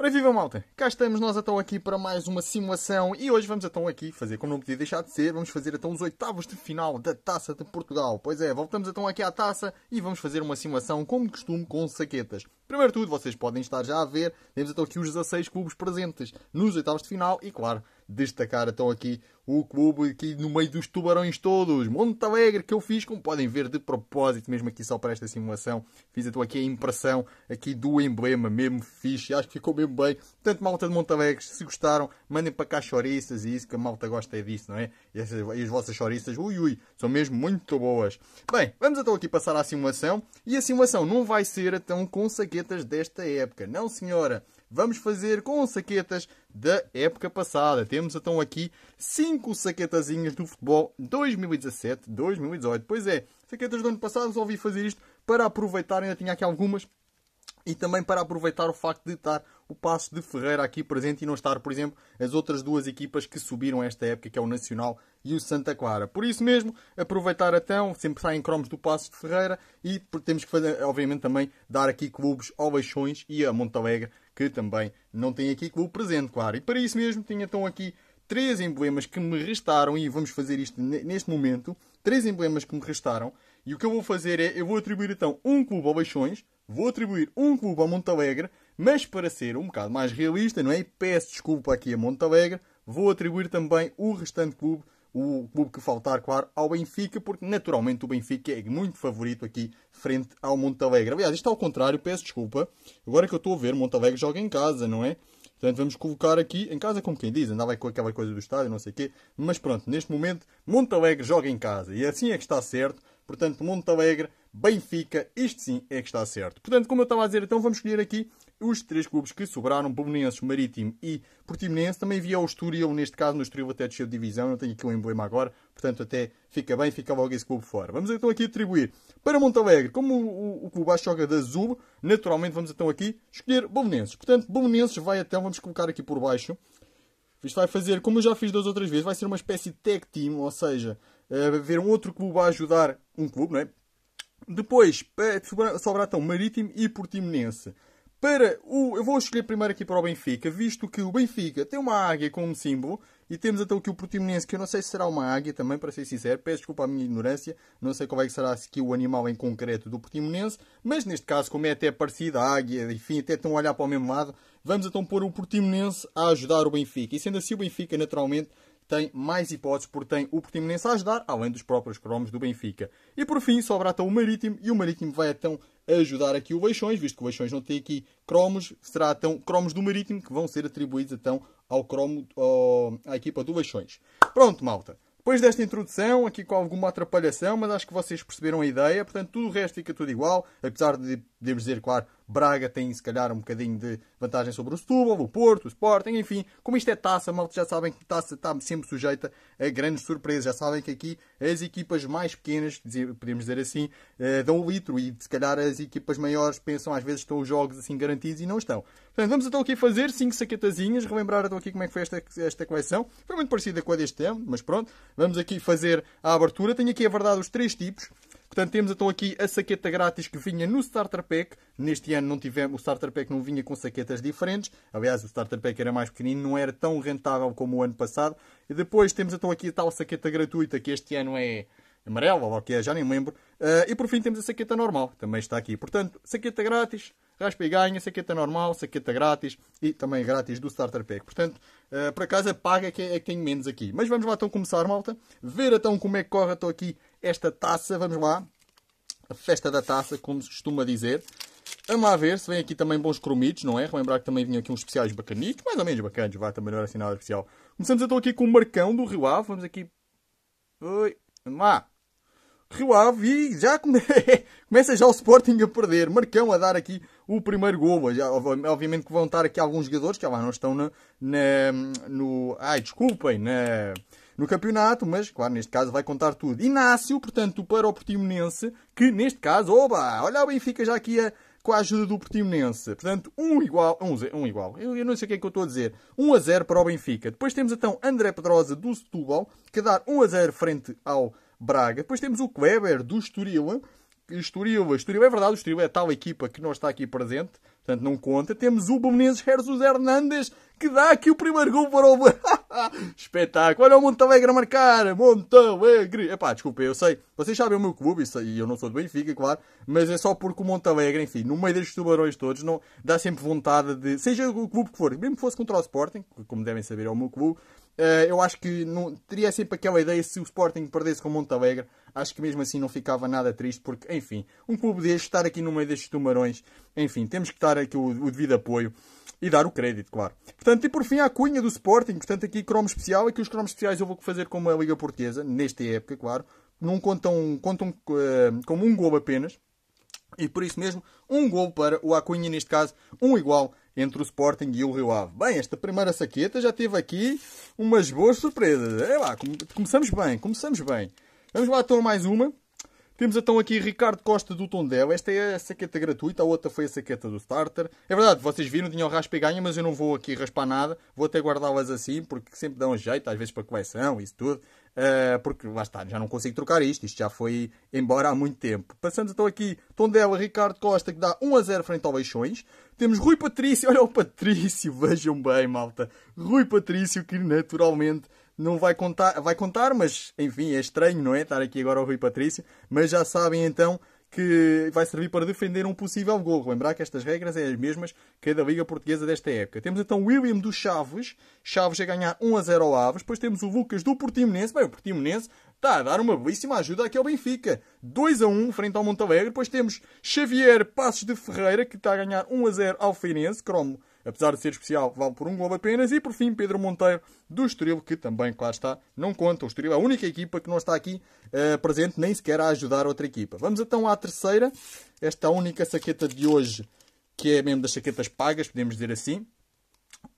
Ora viva malta, cá estamos nós então aqui para mais uma simulação e hoje vamos então aqui fazer, como não podia deixar de ser, vamos fazer então os oitavos de final da Taça de Portugal. Pois é, voltamos então aqui à Taça e vamos fazer uma simulação como de costume com saquetas. Primeiro tudo, vocês podem estar já a ver, temos então aqui os 16 clubes presentes nos oitavos de final e, claro, destacar então aqui o clube aqui no meio dos tubarões todos, Monte Alegre, que eu fiz, como podem ver, de propósito, mesmo aqui só para esta simulação, fiz então aqui a impressão aqui do emblema, mesmo fixe, acho que ficou mesmo bem, tanto malta de Monte Alegre, se gostaram, mandem para cá choriças e isso, que a malta gosta é disso, não é? E, essas, e as vossas choriças, ui ui, são mesmo muito boas. Bem, vamos então aqui passar à simulação, e a simulação não vai ser então consagrada saquetas desta época. Não, senhora, vamos fazer com saquetas da época passada. Temos então aqui cinco saquetazinhas do futebol 2017-2018. Pois é, saquetas do ano passado resolvi fazer isto para aproveitar, ainda tinha aqui algumas, e também para aproveitar o facto de estar o Passo de Ferreira aqui presente e não estar, por exemplo, as outras duas equipas que subiram esta época, que é o Nacional e o Santa Clara. Por isso mesmo, aproveitar então, sempre saem cromos do Passo de Ferreira e temos que, fazer, obviamente, também dar aqui clubes ao Beixões e a Montalegre, que também não tem aqui clube presente, claro. E para isso mesmo, tinha então aqui três emblemas que me restaram e vamos fazer isto neste momento. Três emblemas que me restaram e o que eu vou fazer é, eu vou atribuir então um clube ao Beixões vou atribuir um clube ao Montalegre mas para ser um bocado mais realista, não é? E peço desculpa aqui a Monte Alegre, vou atribuir também o restante clube, o clube que faltar, claro, ao Benfica, porque naturalmente o Benfica é muito favorito aqui frente ao Monte Alegre. Aliás, isto ao contrário, peço desculpa. Agora que eu estou a ver, Monte Alegre joga em casa, não é? Portanto, vamos colocar aqui, em casa como quem diz, andava com aquela coisa do estádio, não sei o quê, mas pronto, neste momento, Monte Alegre joga em casa, e assim é que está certo, portanto, Monte Alegre, Benfica, isto sim é que está certo. Portanto, como eu estava a dizer, então vamos escolher aqui os três clubes que sobraram, Belenenses, Marítimo e Portimonense. Também havia o Estoril, neste caso no Estoril até desceu de divisão, não tenho aqui o um emblema agora, portanto até fica bem, fica logo esse clube fora. Vamos então aqui atribuir para Montalegre, como o, o, o clube joga da Azul, naturalmente vamos então aqui escolher Belenenses. Portanto, Belenenses vai até, então, vamos colocar aqui por baixo, isto vai fazer, como eu já fiz duas outras vezes, vai ser uma espécie de tag team, ou seja, haver eh, um outro clube a ajudar um clube, não é? Depois, eh, sobrar então Marítimo e Portimonense. Para o. Eu vou escolher primeiro aqui para o Benfica, visto que o Benfica tem uma águia como símbolo. E temos até então aqui o Portimonense, que eu não sei se será uma águia também, para ser sincero. Peço desculpa a minha ignorância. Não sei qual é que será aqui o animal em concreto do Portimonense. Mas neste caso, como é até parecida à águia, enfim, até estão a olhar para o mesmo lado. Vamos então pôr o Portimonense a ajudar o Benfica. E sendo assim, o Benfica naturalmente tem mais hipóteses porque tem o Portimonense a ajudar, além dos próprios cromos do Benfica. E por fim, sobra até então o Marítimo, e o Marítimo vai então ajudar aqui o Leixões, visto que o Leixões não tem aqui cromos, será então cromos do Marítimo que vão ser atribuídos então ao cromo, ao, à equipa do Leixões. Pronto, malta. Depois desta introdução, aqui com alguma atrapalhação, mas acho que vocês perceberam a ideia, portanto tudo o resto fica tudo igual, apesar de Podemos dizer, claro, Braga tem se calhar um bocadinho de vantagem sobre o Setúbal, o Porto, o Sporting, enfim. Como isto é taça, malta, já sabem que taça está sempre sujeita a grandes surpresas. Já sabem que aqui as equipas mais pequenas, podemos dizer assim, eh, dão o litro e se calhar as equipas maiores pensam às vezes estão os jogos assim garantidos e não estão. Portanto, vamos então aqui fazer 5 saquetazinhas, relembrar então aqui como é que foi esta, esta coleção. Foi muito parecida com a deste tempo, mas pronto. Vamos aqui fazer a abertura. Tenho aqui, a verdade, os três tipos. Portanto, temos então aqui a saqueta grátis que vinha no Starter Pack. Neste ano não tivemos, o Starter Pack não vinha com saquetas diferentes. Aliás, o Starter Pack era mais pequenino, não era tão rentável como o ano passado. E depois temos então aqui a tal saqueta gratuita que este ano é amarela, ou o que é, já nem me lembro. Uh, e por fim temos a saqueta normal, também está aqui. Portanto, saqueta grátis, raspa e ganha, saqueta normal, saqueta grátis e também grátis do Starter Pack. Portanto, uh, por acaso paga é que, é que tenho menos aqui. Mas vamos lá então começar, malta. Ver então como é que corre, estou aqui esta taça, vamos lá, a festa da taça, como se costuma dizer. Vamos lá ver se vem aqui também bons cromitos, não é? Lembrar que também vinham aqui uns especiais bacanitos, mais ou menos bacanos, vá, também não era assim nada especial. Começamos então aqui com o Marcão do Rio Ave, vamos aqui... Oi, vamos lá. Rio Ave e já come... começa já o Sporting a perder. Marcão a dar aqui o primeiro gol. Já, obviamente que vão estar aqui alguns jogadores que já ah, lá não estão na, na no... Ai, desculpem, na no campeonato, mas, claro, neste caso vai contar tudo. Inácio, portanto, para o Portimonense, que neste caso, oba, olha o Benfica já aqui a, com a ajuda do Portimonense. Portanto, um igual, um, um igual, eu, eu, não sei o que é que eu estou a dizer, 1 um a 0 para o Benfica. Depois temos então André Pedrosa do Setúbal, que dá 1 um a 0 frente ao Braga. Depois temos o Kleber do Estoril, Estoril, Estoril é verdade, o Estoril é tal equipa que não está aqui presente, portanto não conta. Temos o Belenenses versus Hernandes, que dá aqui o primeiro gol para o... Espetáculo! Olha o Montalegre a marcar! Montalegre! Epá, desculpa, eu sei, vocês sabem o meu clube, e eu não sou do Benfica, claro, mas é só porque o Montalegre, enfim, no meio destes tubarões todos, não dá sempre vontade de... Seja o clube que for, mesmo que fosse contra o Sporting, como devem saber é o meu clube, eh, eu acho que não, teria sempre aquela ideia se o Sporting perdesse com o Montalegre, acho que mesmo assim não ficava nada triste, porque, enfim, um clube deste estar aqui no meio destes tumarões, enfim, temos que dar aqui o, o devido apoio e dar o crédito, claro. Portanto, e por fim a cunha do Sporting, portanto aqui cromo especial, aqui os cromos especiais eu vou fazer como a Liga Portuguesa, nesta época, claro, não contam, contam uh, como um gol apenas, e por isso mesmo, um gol para o Acunha, neste caso, um igual entre o Sporting e o Rio Ave. Bem, esta primeira saqueta já teve aqui umas boas surpresas. É lá, começamos bem, começamos bem. Vamos lá então mais uma. Temos então aqui Ricardo Costa do Tondela. Esta é a saqueta gratuita, a outra foi a saqueta do starter. É verdade, vocês viram, tinham raspa e ganha, mas eu não vou aqui raspar nada. Vou até guardá-las assim, porque sempre dão um jeito, às vezes para coleção, isso tudo. Uh, porque lá está, já não consigo trocar isto, isto já foi embora há muito tempo. Passando então aqui, Tondela, Ricardo Costa, que dá 1 a 0 frente ao Beixões Temos Rui Patrício, olha o Patrício, vejam bem, malta. Rui Patrício, que naturalmente não vai contar, vai contar, mas enfim, é estranho, não é? Estar aqui agora o Rui Patrício, mas já sabem então que vai servir para defender um possível gol. Lembrar que estas regras são é as mesmas que da Liga Portuguesa desta época. Temos então o William dos Chaves, Chaves a ganhar 1 a 0 ao Aves, depois temos o Lucas do Portimonense, bem, o Portimonense está a dar uma belíssima ajuda aqui ao Benfica. 2 a 1 frente ao Montalegre, depois temos Xavier Passos de Ferreira, que está a ganhar 1 a 0 ao Feirense, cromo Apesar de ser especial, vale por um gol apenas. E por fim, Pedro Monteiro, do Estoril, que também, claro está, não conta. O Estoril é a única equipa que não está aqui uh, presente, nem sequer a ajudar outra equipa. Vamos então à terceira. Esta é única saqueta de hoje, que é mesmo das saquetas pagas, podemos dizer assim.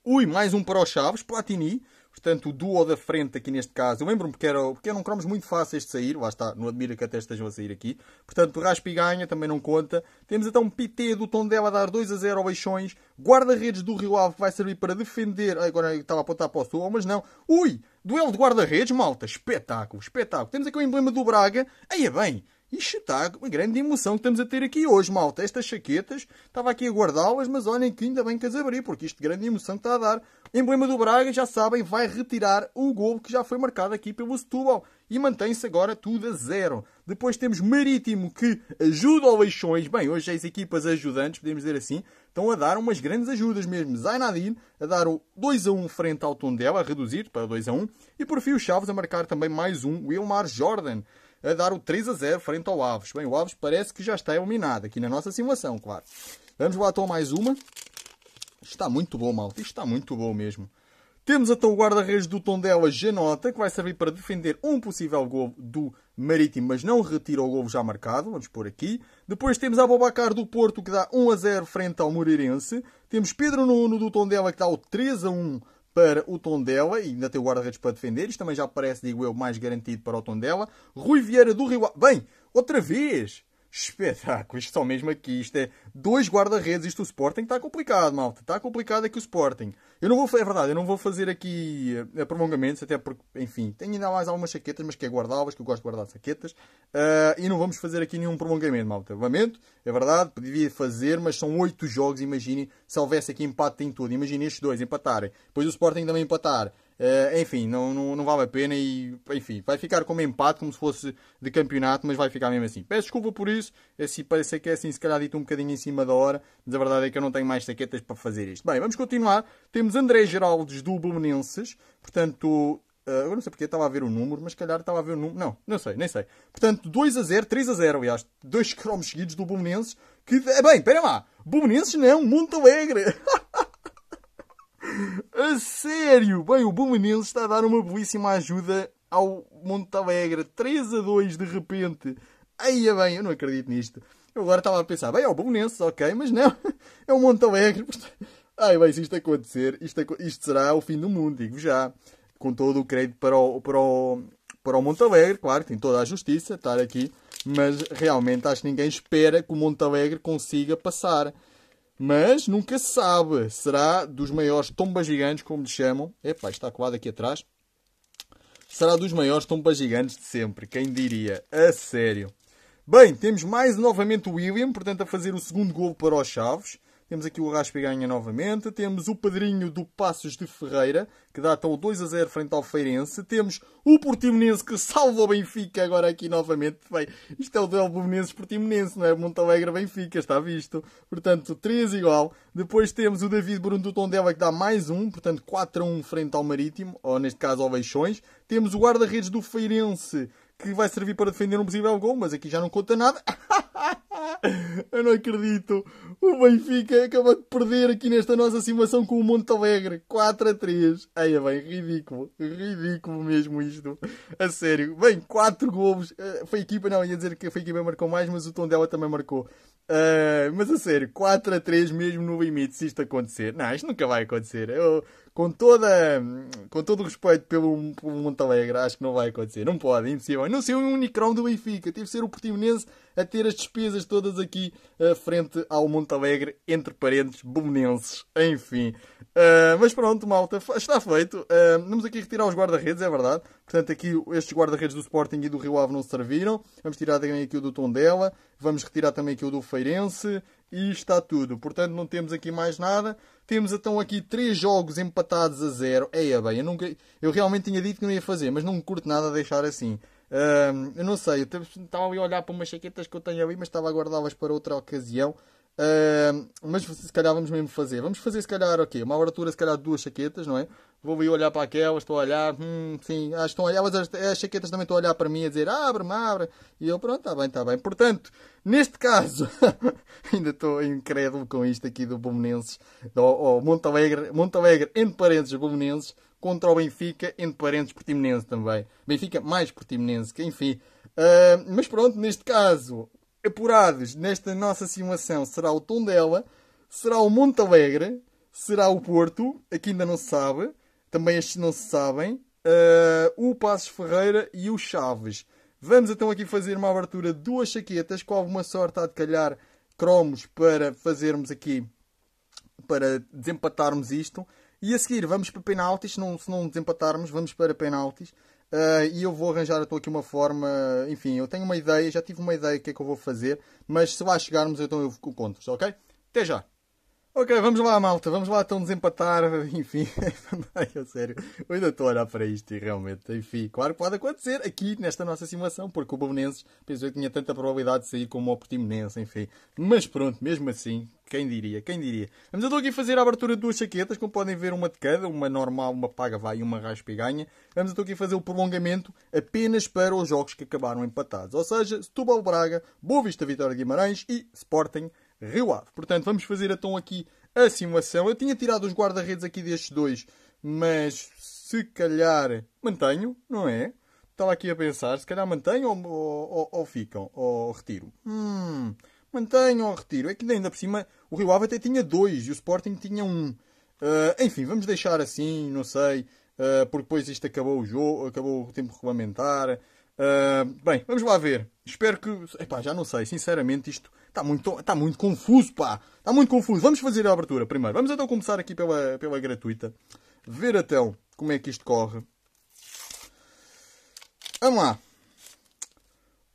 Ui, mais um para o Chaves, Platini Portanto, o duo da frente aqui neste caso, eu lembro-me porque, era, porque eram cromos muito fáceis de sair, lá está, não admira que até estejam a sair aqui. Portanto, raspa e ganha, também não conta. Temos então um PT do Tondela a dar 2 a 0 ao Leixões, guarda-redes do Rio Ave que vai servir para defender, agora estava a apontar para o Sul, mas não. Ui, duelo de guarda-redes, malta, espetáculo, espetáculo. Temos aqui o emblema do Braga, aí é bem, isto está uma grande emoção que estamos a ter aqui hoje, malta. Estas chaquetas, estava aqui a guardá-las, mas olhem que ainda bem que as abri, porque isto grande emoção que está a dar. Emblema do Braga, já sabem, vai retirar o gol que já foi marcado aqui pelo Setúbal. E mantém-se agora tudo a zero. Depois temos Marítimo, que ajuda ao Leixões. Bem, hoje as equipas ajudantes, podemos dizer assim, estão a dar umas grandes ajudas mesmo. Zainadine a dar o 2 a 1 frente ao Tondela, a reduzir para 2 a 1. E por fim o Chaves a marcar também mais um, Wilmar Jordan a dar o 3 a 0 frente ao Aves. Bem, o Aves parece que já está eliminado aqui na nossa simulação, claro. Vamos lá então mais uma. Está muito bom, malta. Isto está muito bom mesmo. Temos até então o guarda-redes do Tondela, Genota, que vai servir para defender um possível gol do Marítimo, mas não retira o gol já marcado. Vamos pôr aqui. Depois temos a Bobacar do Porto, que dá 1 a 0 frente ao Moreirense. Temos Pedro Nuno do Tondela, que dá o 3 a 1 para o Tondela e ainda tem o guarda-redes para defender. Isto também já parece, digo eu, mais garantido para o Tondela. Rui Vieira do Rio Ave. Bem, outra vez! espetáculo. são mesmo aqui. Isto é dois guarda-redes. Isto o Sporting está complicado, malta. Está complicado aqui o Sporting. Eu não vou, é verdade, eu não vou fazer aqui eh, prolongamentos, até porque, enfim, tenho ainda mais algumas saquetas, mas que é guardá-las, que eu gosto de guardar saquetas. Uh, eh, e não vamos fazer aqui nenhum prolongamento, malta. Lamento, é verdade, podia fazer, mas são oito jogos, imaginem, se houvesse aqui empate em tudo. Imaginem estes dois empatarem. Depois o Sporting também empatar. Uh, enfim, não, não, não, vale a pena e, enfim, vai ficar como empate, como se fosse de campeonato, mas vai ficar mesmo assim. Peço desculpa por isso, é se assim, parecer que é assim, se calhar dito um bocadinho em cima da hora, mas a verdade é que eu não tenho mais taquetas para fazer isto. Bem, vamos continuar. Temos André Geraldes do Blumenenses, portanto, uh, eu não sei porque estava a ver o número, mas calhar estava a ver o número, não, não sei, nem sei. Portanto, 2 a 0, 3 a 0, aliás, dois cromos seguidos do Blumenenses, que, eh, bem, espera lá, Blumenenses não, Monte Alegre! A sério! Bem, o Belenenses está a dar uma belíssima ajuda ao Monte Alegre. 3 a 2 de repente. Aí é bem, eu não acredito nisto. Eu agora estava a pensar, bem, é o Belenenses, ok, mas não. É o Monte Alegre. Ai bem, se isto acontecer, isto, isto será o fim do mundo, digo já. Com todo o crédito para o, para o, para o Monte Alegre, claro, tem toda a justiça estar aqui. Mas realmente acho que ninguém espera que o Monte Alegre consiga passar. Mas nunca se sabe. Será dos maiores tombas gigantes, como lhe chamam. Epá, está colado aqui atrás. Será dos maiores tombas gigantes de sempre. Quem diria? A sério. Bem, temos mais novamente o William, portanto, a fazer o segundo gol para os Chaves. Temos aqui o Raspe ganha novamente. Temos o Padrinho do Passos de Ferreira, que dá então 2 a 0 frente ao Feirense. Temos o Portimonense, que salva o Benfica agora aqui novamente. Bem, isto é o duelo Belenenses-Portimonense, não é? Montalegre-Benfica, está visto. Portanto, 3 igual. Depois temos o David Bruno do Tondela, que dá mais um. Portanto, 4 a 1 frente ao Marítimo, ou neste caso ao Beixões. Temos o guarda-redes do Feirense, que vai servir para defender um possível gol, mas aqui já não conta nada. Eu não acredito. O Benfica é acaba de perder aqui nesta nossa simulação com o Monte Alegre. 4 a 3. Ai, é bem, ridículo. Ridículo mesmo isto. A sério. Bem, 4 golos. Eh, foi a equipa, não, ia dizer que foi a equipa que marcou mais, mas o Tondela também marcou. Uh, mas a sério, 4 a 3 mesmo no limite, se isto acontecer. Não, isto nunca vai acontecer. Eu, com, toda, com todo o respeito pelo, pelo Montalegre, acho que não vai acontecer. Não pode, é impossível. Não sei o unicrão do Benfica. Teve de ser o Portimonense a ter as despesas todas aqui uh, frente ao Montalegre, entre parentes, belenenses, enfim. Uh, mas pronto, malta, está feito. vamos aqui retirar os guarda-redes, é verdade. Portanto, aqui estes guarda-redes do Sporting e do Rio Ave não serviram. Vamos tirar também aqui o do Tondela. Vamos retirar também aqui o do Feirense. E está tudo. Portanto, não temos aqui mais nada. Temos então aqui três jogos empatados a zero. É, é bem, eu, nunca, eu realmente tinha dito que não ia fazer, mas não me curto nada deixar assim. eu não sei, eu estava ali a olhar para umas chaquetas que eu tenho ali, mas estava a guardá-las para outra ocasião. Uh, mas se calhar vamos mesmo fazer. Vamos fazer se calhar o okay, Uma abertura se calhar de duas chaquetas, não é? Vou aí olhar para aquelas, estou a olhar, hum, sim, ah, estão a olhar, mas as, as, chaquetas também estão a olhar para mim a dizer abre-me, abre. E eu, pronto, está bem, está bem. Portanto, neste caso, ainda estou incrédulo com isto aqui do Bomenenses, ou oh, Montalegre, Montalegre, entre parênteses, Bomenenses, contra o Benfica, entre parênteses, Portimonense também. Benfica mais Portimonense, que enfim. Uh, mas pronto, neste caso, apurados nesta nossa simulação será o Tondela, será o Monte Alegre, será o Porto, aqui ainda não se sabe, também estes não se sabem, uh, o Passos Ferreira e o Chaves. Vamos então aqui fazer uma abertura de duas chaquetas, com alguma sorte a de calhar cromos para fazermos aqui, para desempatarmos isto. E a seguir vamos para penaltis, se não, se não desempatarmos, vamos para penaltis. Uh, e eu vou arranjar, estou aqui uma forma, enfim, eu tenho uma ideia, já tive uma ideia do que é que eu vou fazer, mas se lá chegarmos, então eu conto-vos, ok? Até já! Ok, vamos lá, malta. Vamos lá, então, desempatar. Enfim, Ai, eu sério, eu ainda estou a olhar para isto e realmente, enfim, claro que pode acontecer aqui nesta nossa simulação, porque o Belenenses pensou que tinha tanta probabilidade de sair como o Portimonense, enfim. Mas pronto, mesmo assim, quem diria, quem diria. Vamos então aqui fazer a abertura de duas chaquetas, como podem ver, uma de cada, uma normal, uma paga vai e uma raspa e ganha. Vamos então aqui fazer o prolongamento apenas para os jogos que acabaram empatados. Ou seja, Setúbal Braga, Boa Vista Vitória de Guimarães e Sporting Rio Ave. Portanto, vamos fazer então aqui a simulação. Eu tinha tirado os guarda-redes aqui destes dois, mas se calhar mantenho, não é? Estava aqui a pensar, se calhar mantenho ou, ou, ou ficam, ou retiro. Hum, mantenho ou retiro. É que ainda por cima o Rio Ave até tinha dois e o Sporting tinha um. Uh, enfim, vamos deixar assim, não sei, uh, porque depois isto acabou o jogo, acabou o tempo regulamentar. Uh, bem, vamos lá ver. Espero que. Epá, já não sei, sinceramente, isto Está muito, tá muito confuso, pá. Está muito confuso. Vamos fazer a abertura primeiro. Vamos então começar aqui pela, pela gratuita. Ver até então como é que isto corre. Vamos lá.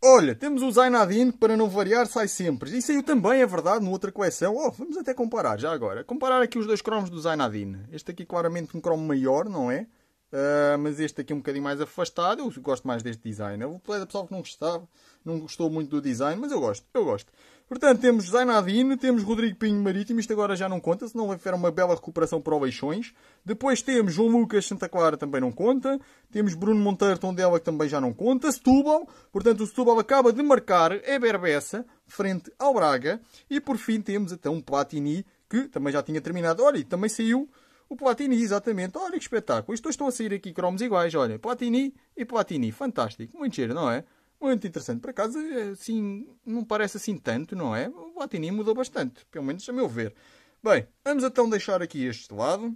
Olha, temos o Zainadine, para não variar, sai sempre. Isso saiu também, é verdade, outra coleção. Oh, vamos até comparar, já agora. Comparar aqui os dois cromos do Zainadine. Este aqui claramente um cromo maior, não é? Uh, mas este aqui um bocadinho mais afastado. Eu gosto mais deste design. Eu vou pessoal que não gostava, não gostou muito do design, mas eu gosto, eu gosto. Portanto, temos Zainadine, temos Rodrigo Pinho Marítimo, isto agora já não conta, se não houver uma bela recuperação para o Leixões. Depois temos João Lucas Santa Clara, também não conta. Temos Bruno Monteiro Tondela, que também já não conta. Setúbal, portanto o Setúbal acaba de marcar é Berbessa, frente ao Braga. E por fim temos até então, um Platini, que também já tinha terminado. Olha, também saiu o Platini, exatamente. Olha que espetáculo, estes dois estão a sair aqui cromos iguais, olha. Platini e Platini, fantástico, muito cheiro, não é? Muito interessante. Por acaso, é assim, não parece assim tanto, não é? O Platini mudou bastante, pelo menos a meu ver. Bem, vamos então deixar aqui este lado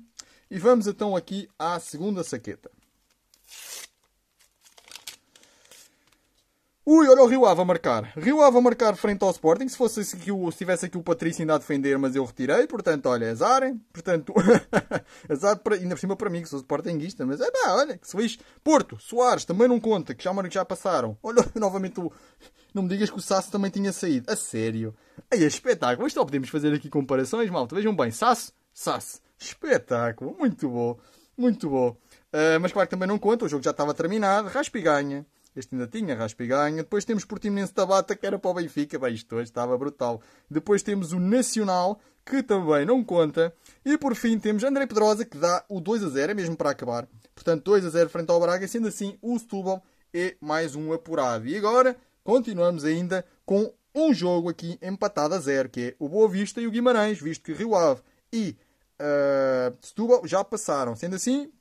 e vamos então aqui à segunda saqueta. Ui, olha o Rio Ave a marcar. Rio Ave a marcar frente ao Sporting. Se fosse se tivesse aqui o Patrício ainda a defender, mas eu retirei. Portanto, olha, azar. Hein? Portanto, azar para, ainda por cima para mim, que sou Sportingista. Mas é pá, olha, que feliz. Porto, Soares, também não conta, que já, já passaram. Olha, novamente o... Não me digas que o Sasso também tinha saído. A sério. é espetáculo. Isto só podemos fazer aqui comparações, malta. Vejam bem. Sasso, Sasso. Espetáculo. Muito bom. Muito bom. Uh, mas claro que também não conta. O jogo já estava terminado. Raspa ganha. Este ainda tinha, Raspa e ganha. Depois temos Portimonense Tabata, que era para o Benfica. Bem, isto hoje estava brutal. Depois temos o Nacional, que também não conta. E por fim temos André Pedrosa, que dá o 2 a 0, é mesmo para acabar. Portanto, 2 a 0 frente ao Braga. Sendo assim, o Setúbal é mais um apurado. E agora continuamos ainda com um jogo aqui empatado a zero que é o Boa Vista e o Guimarães, visto que Rio Ave e uh, Setúbal já passaram. Sendo assim,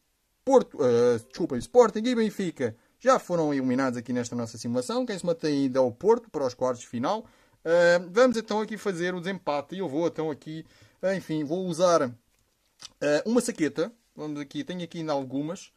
Porto, uh, eh, desculpa, Sporting e Benfica já foram eliminados aqui nesta nossa simulação. Quem se mantém ainda é o Porto para os quartos de final. Uh, vamos então aqui fazer o desempate e eu vou então aqui, ah, enfim, vou usar uh, uma saqueta. Vamos aqui, tenho aqui ainda algumas.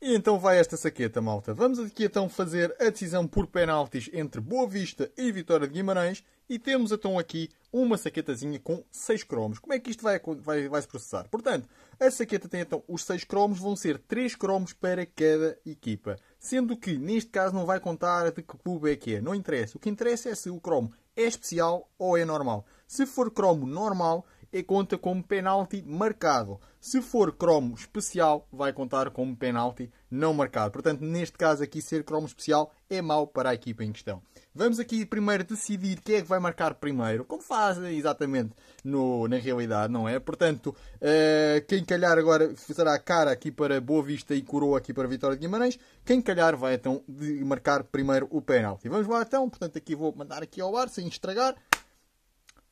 E então vai esta saqueta, malta. Vamos aqui então fazer a decisão por penaltis entre Boa Vista e Vitória de Guimarães e temos então aqui uma saquetazinha com 6 cromos. Como é que isto vai, vai, vai se processar? Portanto, a saqueta tem então os 6 cromos, vão ser 3 cromos para cada equipa. Sendo que neste caso não vai contar de que clube é que é, não interessa. O que interessa é se o cromo é especial ou é normal. Se for cromo normal, é conta como penalti marcado. Se for cromo especial, vai contar como penalti não marcado. Portanto, neste caso aqui, ser cromo especial é mau para a equipa em questão. Vamos aqui primeiro decidir quem é que vai marcar primeiro, como fazem exatamente no, na realidade, não é? Portanto, uh, quem calhar agora será a cara aqui para Boa Vista e coroa aqui para Vitória de Guimarães, quem calhar vai então marcar primeiro o penalti. Vamos lá então, portanto aqui vou mandar aqui ao ar sem estragar.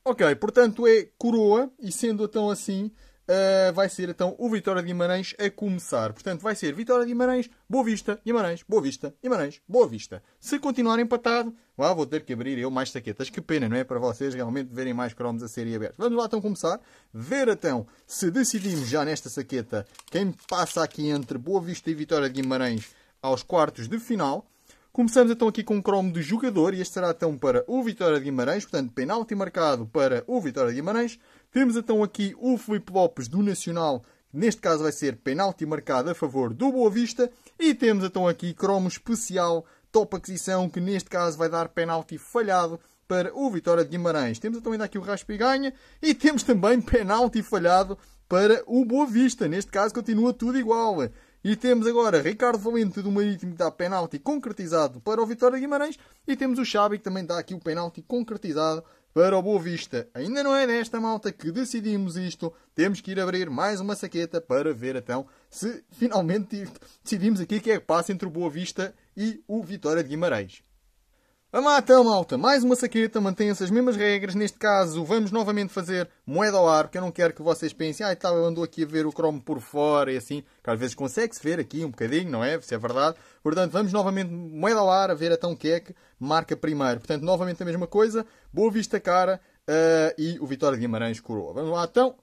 Ok, portanto é coroa e sendo então assim, Uh, vai ser então o Vitória de Guimarães a começar. Portanto, vai ser Vitória de Guimarães, Boa Vista, Guimarães, Boa Vista, Guimarães, Boa Vista. Se continuar empatado, lá vou ter que abrir eu mais saquetas. Que pena, não é? Para vocês realmente verem mais cromos a serem abertos. Vamos lá então começar. Ver então se decidimos já nesta saqueta quem passa aqui entre Boa Vista e Vitória de Guimarães aos quartos de final. Começamos então aqui com o cromo do jogador e este será então para o Vitória de Guimarães, portanto penalti marcado para o Vitória de Guimarães. Temos então aqui o Filipe Lopes do Nacional, neste caso vai ser penalti marcado a favor do Boa Vista. E temos então aqui cromo especial, top aquisição, que neste caso vai dar penalti falhado para o Vitória de Guimarães. Temos então ainda aqui o Raspa Ganha e temos também penalti falhado para o Boa Vista. Neste caso continua tudo igual. E temos agora Ricardo Valente do Marítimo que dá penalti concretizado para o Vitória Guimarães. E temos o Xabi que também dá aqui o penalti concretizado para o Boa Vista. Ainda não é desta malta que decidimos isto. Temos que ir abrir mais uma saqueta para ver então se finalmente decidimos aqui que é que passa entre o Boa Vista e o Vitória de Guimarães. Vamos então, malta. Mais uma saqueta, mantém essas mesmas regras. Neste caso, vamos novamente fazer moeda ao ar, porque eu não quero que vocês pensem, ah, estava andou aqui a ver o cromo por fora e assim, que às vezes consegue-se ver aqui um bocadinho, não é? Se é verdade. Portanto, vamos novamente moeda ao ar, a ver a tão que é que marca primeiro. Portanto, novamente a mesma coisa. Boa Vista Cara uh, e o Vitória de Guimarães coroa. Vamos lá, então.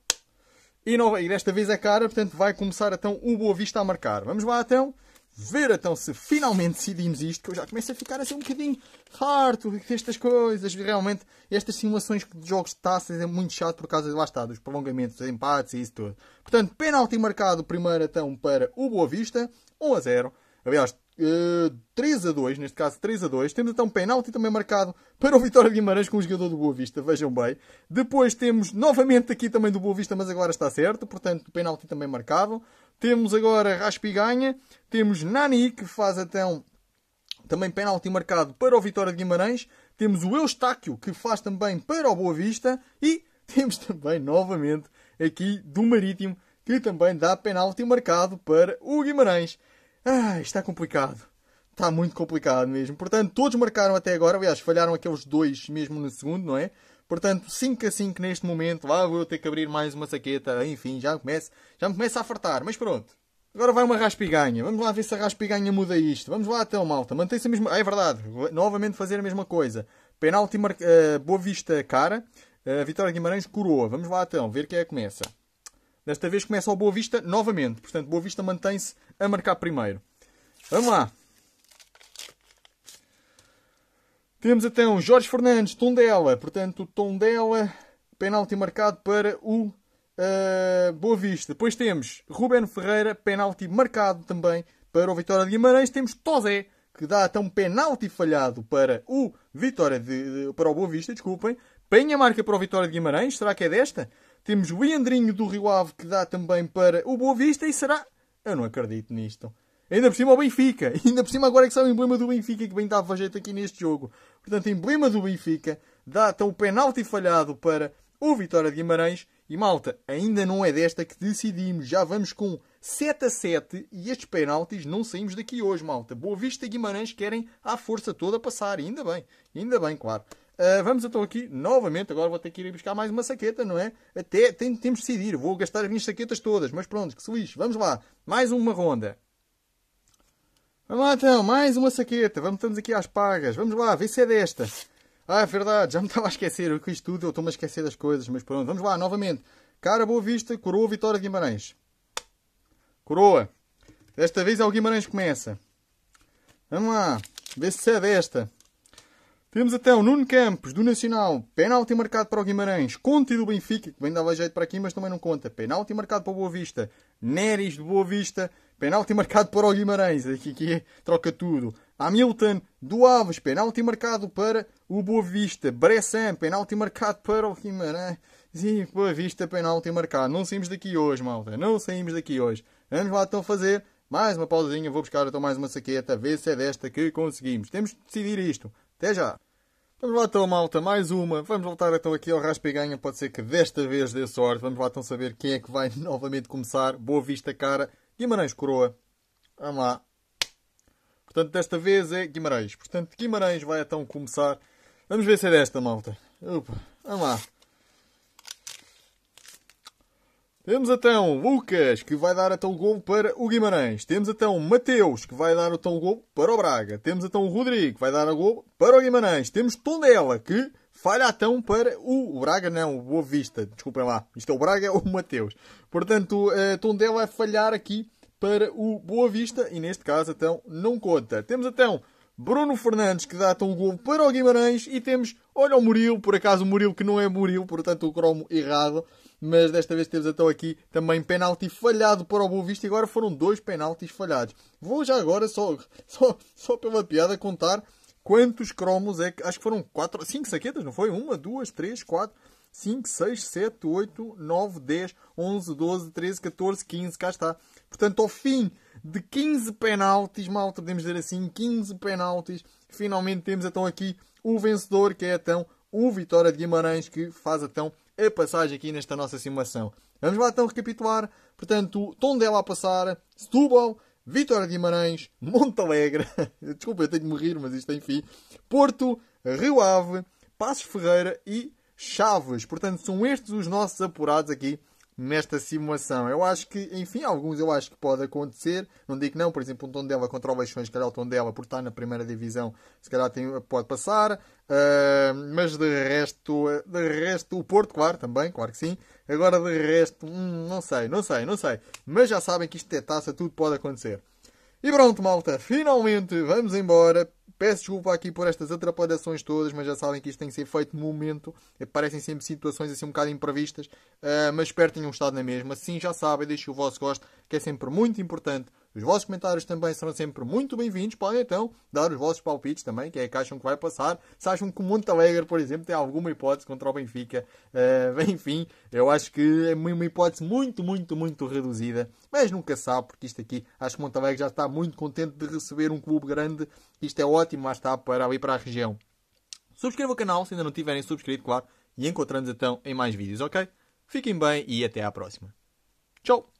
E, nova e desta vez é cara, portanto, vai começar então o Boa Vista a marcar. Vamos lá, então ver então se finalmente decidimos isto, que eu já começo a ficar assim um bocadinho farto destas coisas. Realmente, estas simulações de jogos de taças é muito chato por causa de lá está, dos prolongamentos, dos empates e isso tudo. Portanto, penalti marcado primeiro então para o Boa Vista, 1 a 0. Aliás, 3 eh, a 2, neste caso 3 a 2. Temos então penalti também marcado para o Vitória de Guimarães com o jogador do Boa Vista, vejam bem. Depois temos novamente aqui também do Boa Vista, mas agora está certo, portanto penalti também marcado. Temos agora Raspa ganha. Temos Nani, que faz até então um, também penalti marcado para o Vitória de Guimarães. Temos o Eustáquio, que faz também para o Boa Vista. E temos também, novamente, aqui do Marítimo, que também dá penalti marcado para o Guimarães. Ah, está complicado. Está muito complicado mesmo. Portanto, todos marcaram até agora. Aliás, falharam aqueles dois mesmo no segundo, não é? Portanto, 5 a 5 neste momento. Lá ah, vou ter que abrir mais uma saqueta. Enfim, já, começo, já me começa a fartar. Mas pronto. Agora vai uma raspiganha. Vamos lá ver se a raspiganha muda isto. Vamos lá então, malta. Mantém-se a mesma... Ah, é verdade. Novamente fazer a mesma coisa. Penalti mar... Uh, Boa Vista cara. Uh, Vitória Guimarães coroa. Vamos lá então, ver quem é que começa. Desta vez começa o Boa Vista novamente. Portanto, Boa Vista mantém-se a marcar primeiro. Vamos lá. Temos então Jorge Fernandes, Tondela. Portanto, Tondela, penalti marcado para o uh, Boa Vista. Depois temos Ruben Ferreira, penalti marcado também para o Vitória de Guimarães. Temos Tozé, que dá até então um penalti falhado para o Vitória de, de, para o Boa Vista, desculpem. Penha marca para o Vitória de Guimarães, será que é desta? Temos o Leandrinho do Rio Ave que dá também para o Boa Vista e será? Eu não acredito nisto. Ainda por cima o Benfica. Ainda por cima agora é que são o emblema do Benfica que bem dava jeito aqui neste jogo. Portanto, emblema do Benfica. Dá então o penalti falhado para o Vitória de Guimarães. E malta, ainda não é desta que decidimos. Já vamos com 7 a 7 e estes penaltis não saímos daqui hoje, malta. Boa Vista e Guimarães querem à força toda passar. Ainda bem, ainda bem, claro. Uh, vamos então aqui novamente. Agora vou ter que ir buscar mais uma saqueta, não é? Até tem, temos de decidir. Vou gastar as minhas saquetas todas, mas pronto, que se lixe. Vamos lá, mais uma ronda. Vamos lá então, mais uma saqueta. Vamos, estamos aqui às pagas. Vamos lá, vê se é desta. Ah, é verdade, já me estava a esquecer. Eu quis tudo, eu estou-me a esquecer das coisas. Mas pronto, vamos lá, novamente. Cara Boa Vista, coroa Vitória de Guimarães. Coroa. Desta vez é o Guimarães que começa. Vamos lá, vê se é desta. Temos até o Nuno Campos, do Nacional. Penalti marcado para o Guimarães. Conte do Benfica, que vem dava jeito para aqui, mas também não conta. Penalti marcado para o Boa Vista. Neres do Boa Vista Penalti marcado para o Guimarães, aqui que troca tudo. Hamilton do Alves, penalti marcado para o Boa Vista. Bressan, penalti marcado para o Guimarães. E Boa Vista, penalti marcado. Não saímos daqui hoje, malta. Não saímos daqui hoje. Vamos lá então fazer mais uma pausinha. Vou buscar então mais uma saqueta, ver se é desta que conseguimos. Temos de decidir isto. Até já. Vamos lá então, malta, mais uma. Vamos voltar então aqui ao raspa e ganha. Pode ser que desta vez dê sorte. Vamos lá então saber quem é que vai novamente começar. Boa Vista, cara. Guimarães coroa. Vamos lá. Portanto, desta vez é Guimarães. Portanto, Guimarães vai então começar. Vamos ver se é desta, malta. Opa, vamos lá. Temos então Lucas, que vai dar então o gol para o Guimarães. Temos então Mateus, que vai dar então o gol para o Braga. Temos então o Rodrigo, que vai dar o gol para o Guimarães. Temos Tondela, que falhatão para o Braga, não, o Boavista, desculpem lá, isto é o Braga, ou é o Mateus. Portanto, uh, eh, Tondela vai falhar aqui para o Boavista e neste caso então não conta. Temos então Bruno Fernandes que dá então o gol para o Guimarães e temos, olha o Murilo, por acaso o Murilo que não é Murilo, portanto o cromo errado, mas desta vez temos então aqui também penalti falhado para o Boavista e agora foram dois penaltis falhados. Vou já agora só, só, só pela piada contar quantos cromos é que. Acho que foram 4, 5 saquetas, não foi? Uma, 2, 3, 4, 5, 6, 7, 8, 9, 10, 11, 12, 13, 14, 15, cá está. Portanto, ao fim de 15 penaltis, malta, podemos dizer assim, 15 penaltis, finalmente temos então aqui o vencedor, que é então o Vitória de Guimarães, que faz então a passagem aqui nesta nossa simulação. Vamos lá então recapitular. Portanto, Tondela a passar, Setúbal, Vitória de Guimarães, Montalegre, desculpa, eu tenho de morrer, mas isto enfim, Porto, Rio Ave, Passos Ferreira e Chaves. Portanto, são estes os nossos apurados aqui nesta simulação. Eu acho que, enfim, alguns eu acho que pode acontecer. Não digo não, por exemplo, um Tondela contra o Leixões, se calhar o Tondela, por estar na primeira divisão, se calhar tem, pode passar. Uh, mas de resto, de resto, o Porto, claro, também, claro que sim. Agora de resto, hum, não sei, não sei, não sei. Mas já sabem que isto é taça, tudo pode acontecer. E pronto, malta, finalmente vamos embora. Peço desculpa aqui por estas atrapalhações todas, mas já sabem que isto tem que ser feito no momento. Aparecem sempre situações assim um bocado imprevistas, uh, mas espero que tenham estado na mesma. Assim já sabem, deixem o vosso gosto, que é sempre muito importante. Os vossos comentários também serão sempre muito bem-vindos. Podem então dar os vossos palpites também, que é que acham que vai passar. Se acham que o Montalegre, por exemplo, tem alguma hipótese contra o Benfica, uh, enfim, eu acho que é uma hipótese muito, muito, muito reduzida. Mas nunca sabe, porque isto aqui, acho que o Montalegre já está muito contente de receber um clube grande. Isto é ótimo, mas está, para ali para a região. Subscreva o canal se ainda não tiverem subscrito, claro. E encontramos então em mais vídeos, ok? Fiquem bem e até à próxima. Tchau!